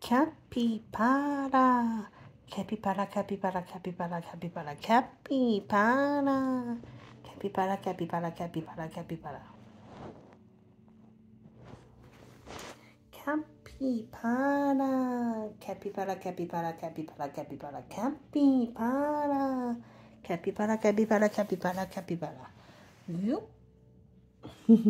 capybara, capybara, capybara, capybara, capybara, capybara, capybara, capybara, capybara, capybara. Capybara, capybara, capybara, capybara, capybara, capybara, capybara, capybara, capybara, capybara. Yep.